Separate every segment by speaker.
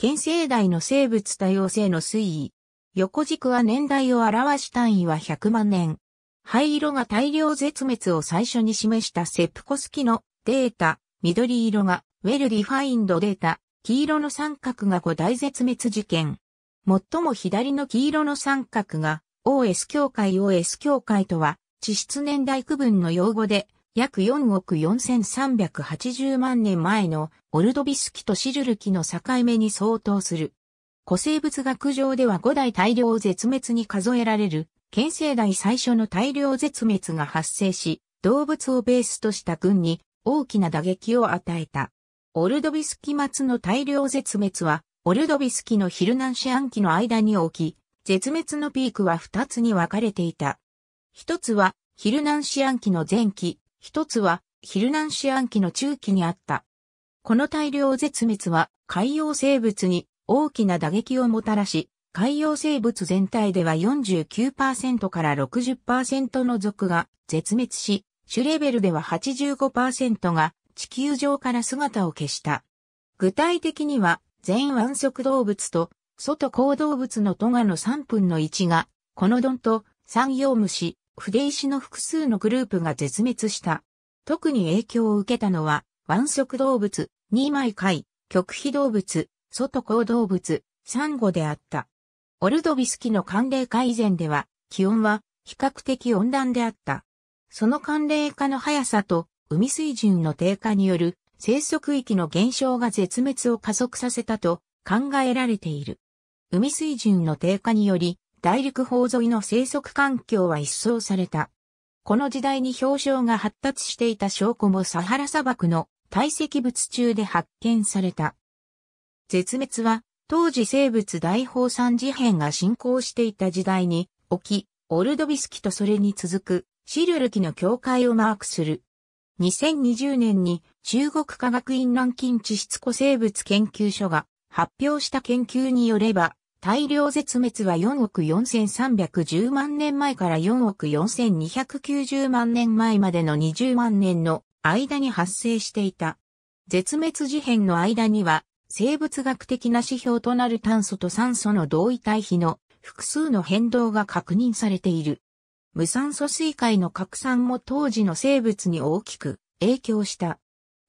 Speaker 1: 県西大の生物多様性の推移。横軸は年代を表し単位は100万年。灰色が大量絶滅を最初に示したセプコスキのデータ、緑色がウェルディファインドデータ、黄色の三角が5大絶滅事件。最も左の黄色の三角が OS 境界 OS 境界とは地質年代区分の用語で約4億4380万年前のオルドビスキとシジュルキの境目に相当する。古生物学上では5代大量絶滅に数えられる、県世代最初の大量絶滅が発生し、動物をベースとした群に大きな打撃を与えた。オルドビスキ。末の大量絶滅は、オルドビスキのヒルナンシアンキの間に起き、絶滅のピークは2つに分かれていた。一つは、ヒルナンシアンキの前期、一つは、ヒルナンシアン紀の中期にあった。この大量絶滅は海洋生物に大きな打撃をもたらし、海洋生物全体では49%から60%の属が絶滅し、種レベルでは85%が地球上から姿を消した。具体的には、全腕足動物と外行動物のトガの3分の1が、このドンと産業虫、筆石の複数のグループが絶滅した。特に影響を受けたのは、腕足動物、二枚貝、極秘動物、外行動物、サンゴであった。オルドビスキの寒冷化以前では、気温は比較的温暖であった。その寒冷化の速さと海水準の低下による生息域の減少が絶滅を加速させたと考えられている。海水準の低下により大陸法沿いの生息環境は一掃された。この時代に氷床が発達していた証拠もサハラ砂漠の堆積物中で発見された。絶滅は当時生物大放散事変が進行していた時代に、沖、オルドビスキとそれに続くシルルキの境界をマークする。2020年に中国科学院南京地質古生物研究所が発表した研究によれば、大量絶滅は4億4310万年前から4億4290万年前までの20万年の間に発生していた。絶滅事変の間には、生物学的な指標となる炭素と酸素の同位体比の複数の変動が確認されている。無酸素水界の拡散も当時の生物に大きく影響した。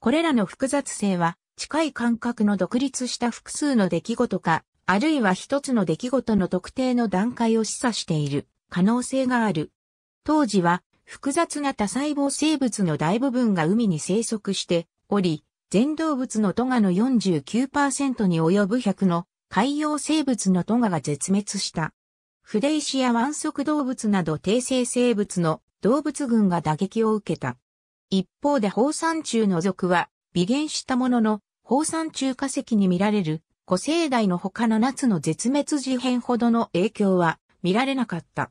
Speaker 1: これらの複雑性は近い感覚の独立した複数の出来事かあるいは一つの出来事の特定の段階を示唆している可能性がある。当時は複雑な多細胞生物の大部分が海に生息しており、全動物のトガの49%に及ぶ100の海洋生物のトガが絶滅した。筆石や湾腕足動物など低生生物の動物群が打撃を受けた。一方で放散虫の属は、微減したものの、放散虫化石に見られる古生代の他の夏の絶滅事変ほどの影響は見られなかった。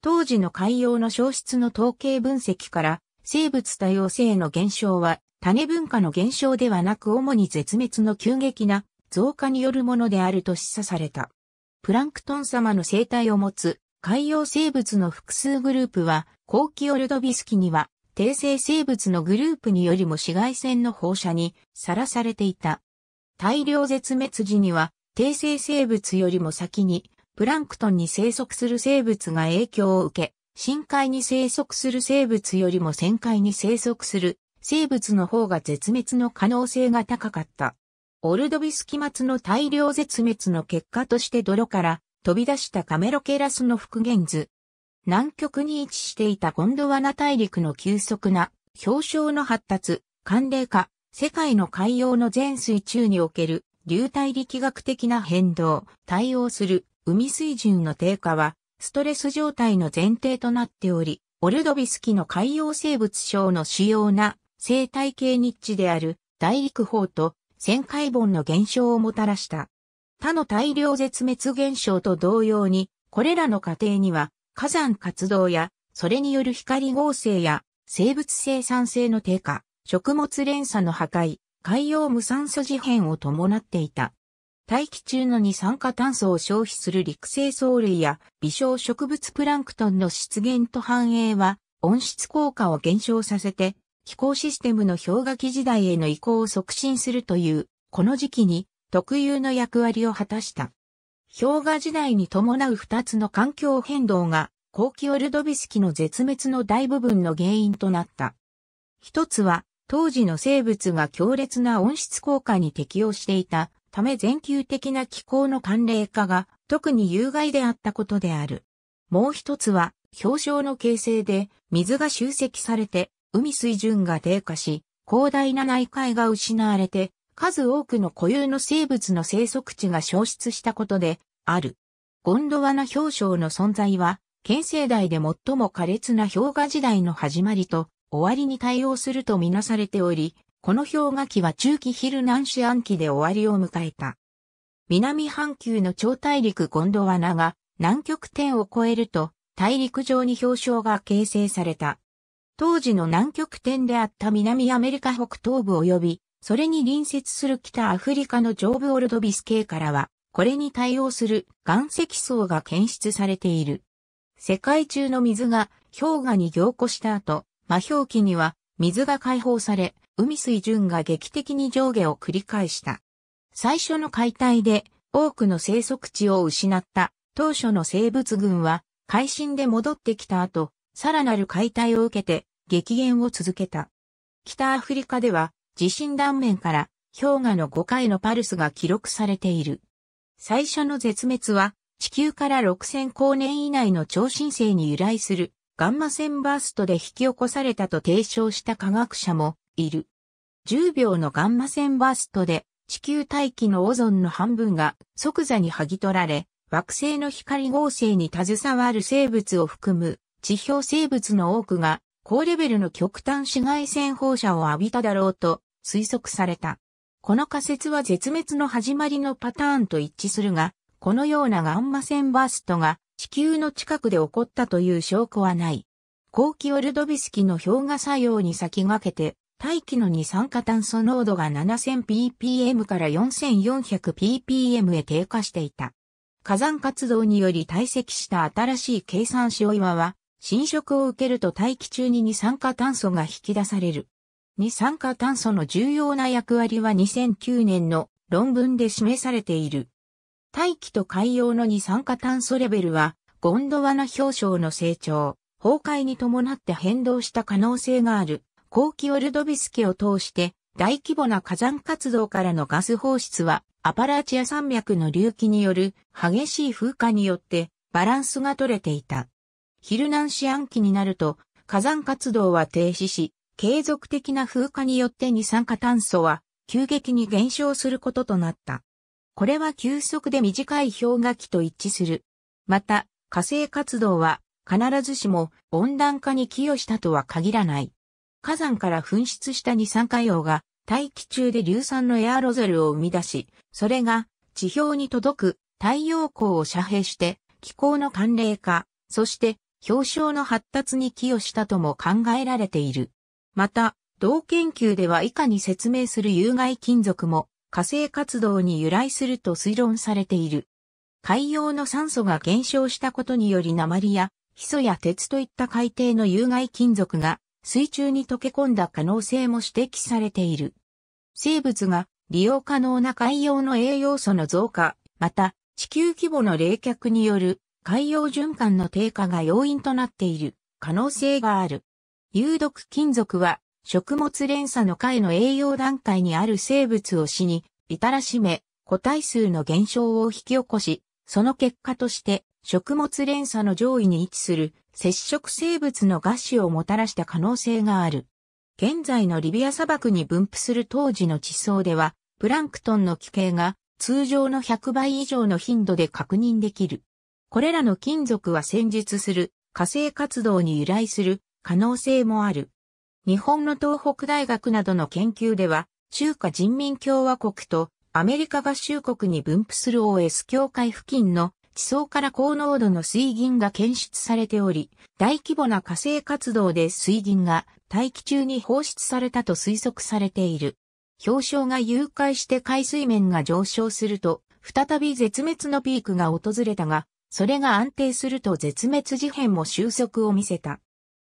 Speaker 1: 当時の海洋の消失の統計分析から、生物多様性の減少は種文化の減少ではなく主に絶滅の急激な増加によるものであると示唆された。プランクトン様の生態を持つ海洋生物の複数グループは、後期オルドビス期には、低生生物のグループによりも紫外線の放射にさらされていた。大量絶滅時には、低生生物よりも先に、プランクトンに生息する生物が影響を受け、深海に生息する生物よりも旋海に生息する生物の方が絶滅の可能性が高かった。オルドビス期末の大量絶滅の結果として泥から飛び出したカメロケラスの復元図。南極に位置していたゴンドワナ大陸の急速な氷床の発達、寒冷化、世界の海洋の全水中における流体力学的な変動、対応する海水準の低下は、ストレス状態の前提となっており、オルドビスキの海洋生物症の主要な生態系日地である大陸法と旋回盆の減少をもたらした。他の大量絶滅現象と同様に、これらの過程には火山活動や、それによる光合成や生物生産性の低下、食物連鎖の破壊、海洋無酸素事変を伴っていた。大気中の二酸化炭素を消費する陸生藻類や微小植物プランクトンの出現と繁栄は温室効果を減少させて気候システムの氷河期時代への移行を促進するというこの時期に特有の役割を果たした。氷河時代に伴う二つの環境変動が後期オルドビス紀の絶滅の大部分の原因となった。一つは当時の生物が強烈な温室効果に適応していたため全球的な気候の寒冷化が特に有害であったことである。もう一つは氷床の形成で水が集積されて海水準が低下し広大な内海が失われて数多くの固有の生物の生息地が消失したことである。ゴンドワナ氷床の存在は、県世代で最も苛烈な氷河時代の始まりと終わりに対応するとみなされており、この氷河期は中期ヒルナンシアン期で終わりを迎えた。南半球の超大陸ゴンドワナが南極点を越えると大陸上に氷床が形成された。当時の南極点であった南アメリカ北東部及び、それに隣接する北アフリカの上部オルドビス系からは、これに対応する岩石層が検出されている。世界中の水が氷河に凝固した後、魔氷期には水が解放され、海水準が劇的に上下を繰り返した。最初の解体で多くの生息地を失った当初の生物群は海進で戻ってきた後、さらなる解体を受けて激減を続けた。北アフリカでは地震断面から氷河の5回のパルスが記録されている。最初の絶滅は地球から6000光年以内の超新星に由来するガンマ線バーストで引き起こされたと提唱した科学者もいる。10秒のガンマ線バーストで地球大気のオゾンの半分が即座に剥ぎ取られ、惑星の光合成に携わる生物を含む地表生物の多くが高レベルの極端紫外線放射を浴びただろうと推測された。この仮説は絶滅の始まりのパターンと一致するが、このようなガンマ線バーストが地球の近くで起こったという証拠はない。後期オルドビスキの氷河作用に先駆けて、大気の二酸化炭素濃度が 7000ppm から 4400ppm へ低下していた。火山活動により堆積した新しい計算塩岩は、侵食を受けると大気中に二酸化炭素が引き出される。二酸化炭素の重要な役割は2009年の論文で示されている。大気と海洋の二酸化炭素レベルは、ゴンドワナ氷床の成長、崩壊に伴って変動した可能性がある、後期オルドビスケを通して、大規模な火山活動からのガス放出は、アパラチア山脈の隆起による激しい風化によって、バランスが取れていた。ヒルナンシアン期になると、火山活動は停止し、継続的な風化によって二酸化炭素は急激に減少することとなった。これは急速で短い氷河期と一致する。また、火星活動は必ずしも温暖化に寄与したとは限らない。火山から噴出した二酸化硫が大気中で硫酸のエアロゼルを生み出し、それが地表に届く太陽光を遮蔽して気候の寒冷化、そして氷床の発達に寄与したとも考えられている。また、同研究では以下に説明する有害金属も火星活動に由来すると推論されている。海洋の酸素が減少したことにより鉛や、ヒ素や鉄といった海底の有害金属が水中に溶け込んだ可能性も指摘されている。生物が利用可能な海洋の栄養素の増加、また地球規模の冷却による海洋循環の低下が要因となっている可能性がある。有毒金属は食物連鎖の回の栄養段階にある生物を死に、至らしめ、個体数の減少を引き起こし、その結果として、食物連鎖の上位に位置する、接触生物の餓死をもたらした可能性がある。現在のリビア砂漠に分布する当時の地層では、プランクトンの奇形が通常の100倍以上の頻度で確認できる。これらの金属は戦術する火星活動に由来する可能性もある。日本の東北大学などの研究では、中華人民共和国とアメリカ合衆国に分布する OS 境界付近の地層から高濃度の水銀が検出されており、大規模な火星活動で水銀が大気中に放出されたと推測されている。氷床が融解して海水面が上昇すると、再び絶滅のピークが訪れたが、それが安定すると絶滅事変も収束を見せた。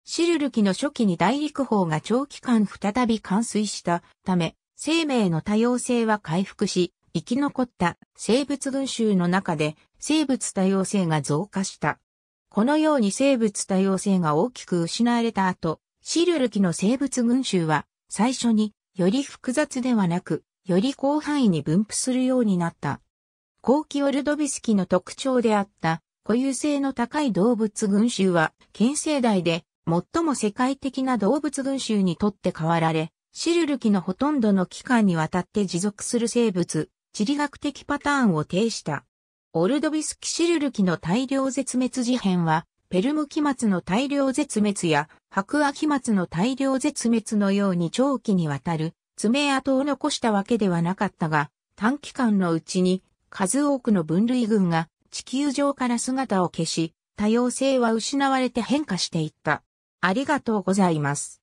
Speaker 1: シルルキの初期に大陸法が長期間再び冠水したため、生命の多様性は回復し、生き残った生物群衆の中で生物多様性が増加した。このように生物多様性が大きく失われた後、シルルキの生物群衆は最初により複雑ではなく、より広範囲に分布するようになった。後期オルドビスキの特徴であった固有性の高い動物群衆は、県世代で最も世界的な動物群衆にとって変わられ、シルル期のほとんどの期間にわたって持続する生物、地理学的パターンを呈した。オルドビスキシルル期の大量絶滅事変は、ペルム期末の大量絶滅や、白亜期末の大量絶滅のように長期にわたる爪痕を残したわけではなかったが、短期間のうちに数多くの分類群が地球上から姿を消し、多様性は失われて変化していった。ありがとうございます。